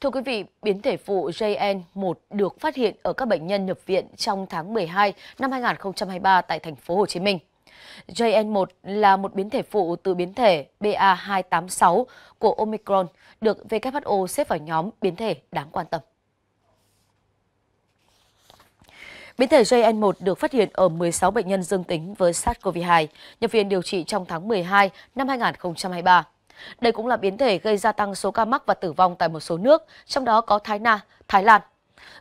Thưa quý vị, biến thể phụ JN1 được phát hiện ở các bệnh nhân nhập viện trong tháng 12 năm 2023 tại thành phố Hồ Chí Minh. JN1 là một biến thể phụ từ biến thể BA286 của Omicron được WHO xếp vào nhóm biến thể đáng quan tâm. Biến thể JN1 được phát hiện ở 16 bệnh nhân dương tính với SARS-CoV-2, nhập viện điều trị trong tháng 12 năm 2023. Đây cũng là biến thể gây gia tăng số ca mắc và tử vong tại một số nước, trong đó có Thái Na, Thái Lan.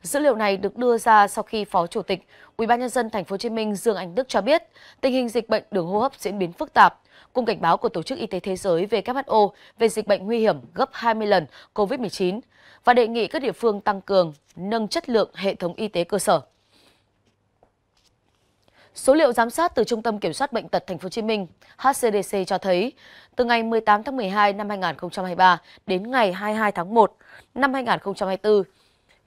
Dữ liệu này được đưa ra sau khi Phó Chủ tịch UBND Thành phố Hồ Chí Minh Dương Anh Đức cho biết tình hình dịch bệnh đường hô hấp diễn biến phức tạp, cùng cảnh báo của Tổ chức Y tế Thế giới WHO về dịch bệnh nguy hiểm gấp 20 lần COVID-19 và đề nghị các địa phương tăng cường, nâng chất lượng hệ thống y tế cơ sở. Số liệu giám sát từ Trung tâm Kiểm soát Bệnh tật Thành phố Hồ Chí Minh (HCDC) cho thấy, từ ngày 18 tháng 12 năm 2023 đến ngày 22 tháng 1 năm 2024,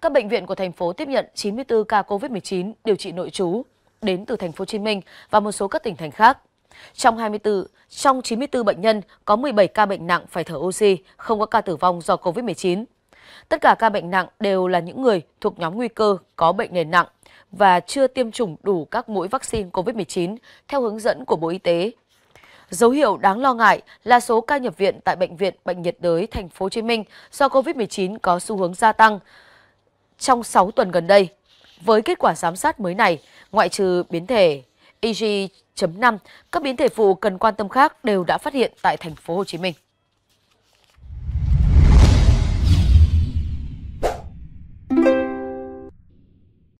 các bệnh viện của thành phố tiếp nhận 94 ca COVID-19 điều trị nội trú đến từ Thành phố Hồ Chí Minh và một số các tỉnh thành khác. Trong 24, trong 94 bệnh nhân có 17 ca bệnh nặng phải thở oxy, không có ca tử vong do COVID-19. Tất cả ca bệnh nặng đều là những người thuộc nhóm nguy cơ có bệnh nền nặng và chưa tiêm chủng đủ các mũi vaccine COVID-19 theo hướng dẫn của Bộ Y tế. Dấu hiệu đáng lo ngại là số ca nhập viện tại bệnh viện Bệnh nhiệt đới Thành phố Hồ Chí Minh do COVID-19 có xu hướng gia tăng trong 6 tuần gần đây. Với kết quả giám sát mới này, ngoại trừ biến thể EG.5, các biến thể phụ cần quan tâm khác đều đã phát hiện tại Thành phố Hồ Chí Minh.